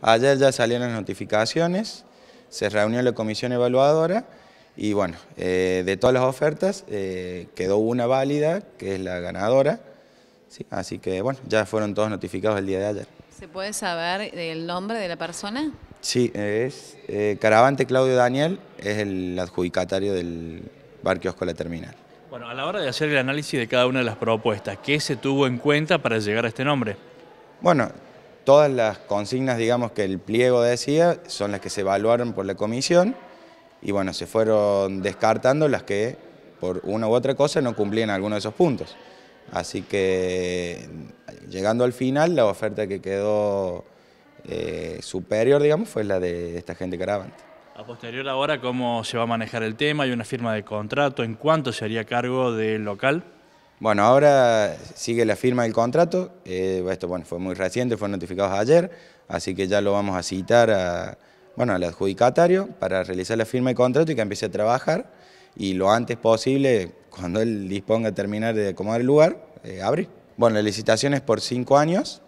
Ayer ya salieron las notificaciones, se reunió la comisión evaluadora y bueno, eh, de todas las ofertas eh, quedó una válida, que es la ganadora. Sí, así que bueno, ya fueron todos notificados el día de ayer. ¿Se puede saber el nombre de la persona? Sí, es eh, Caravante Claudio Daniel, es el adjudicatario del barquiosco Terminal. Bueno, a la hora de hacer el análisis de cada una de las propuestas, ¿qué se tuvo en cuenta para llegar a este nombre? Bueno, todas las consignas, digamos, que el pliego decía, son las que se evaluaron por la comisión y bueno, se fueron descartando las que por una u otra cosa no cumplían alguno de esos puntos. Así que llegando al final, la oferta que quedó eh, superior, digamos, fue la de esta gente caravante. A posterior ahora, ¿cómo se va a manejar el tema? ¿Hay una firma de contrato? ¿En cuánto se haría cargo del local? Bueno, ahora sigue la firma del contrato, eh, esto bueno, fue muy reciente, fue notificado ayer, así que ya lo vamos a citar al adjudicatario para realizar la firma del contrato y que empiece a trabajar y lo antes posible, cuando él disponga a terminar de acomodar el lugar, eh, abre. Bueno, la licitación es por cinco años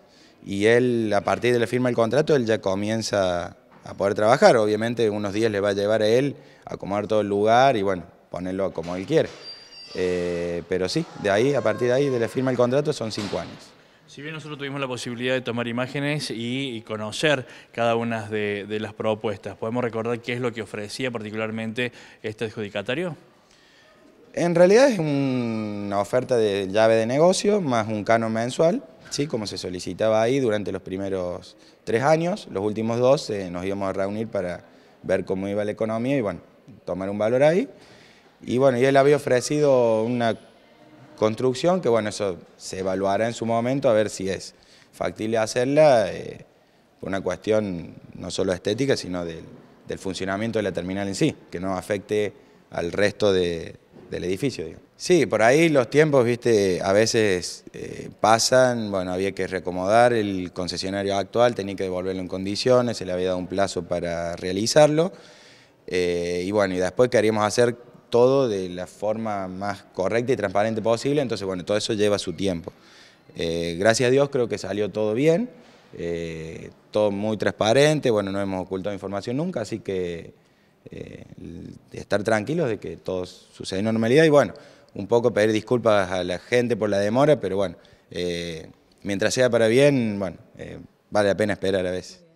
y él, a partir de la firma del contrato, él ya comienza a poder trabajar. Obviamente unos días le va a llevar a él a acomodar todo el lugar y bueno, ponerlo como él quiere. Eh, pero sí, de ahí, a partir de ahí, de la firma del contrato son cinco años. Si bien nosotros tuvimos la posibilidad de tomar imágenes y conocer cada una de, las propuestas, ¿podemos recordar qué es lo que ofrecía particularmente este adjudicatario? En realidad es una oferta de llave de negocio más un canon mensual, ¿sí? como se solicitaba ahí durante los primeros tres años. Los últimos dos eh, nos íbamos a reunir para ver cómo iba la economía y bueno, tomar un valor ahí. Y bueno, y él había ofrecido una construcción que bueno, eso se evaluará en su momento a ver si es factible hacerla por eh, una cuestión no solo estética, sino del, funcionamiento de la terminal en sí, que no afecte al resto del edificio. Sí, por ahí los tiempos, viste, a veces eh, pasan, bueno, había que reacomodar, el concesionario actual tenía que devolverlo en condiciones, se le había dado un plazo para realizarlo, eh, y bueno, y después queríamos hacer todo de la forma más correcta y transparente posible, entonces bueno, todo eso lleva su tiempo. Eh, gracias a Dios creo que salió todo bien, eh, todo muy transparente, bueno, no hemos ocultado información nunca, así que eh, estar tranquilos de que todo sucede en normalidad y bueno, un poco pedir disculpas a la gente por la demora, pero bueno, mientras sea para bien, bueno, vale la pena esperar a veces.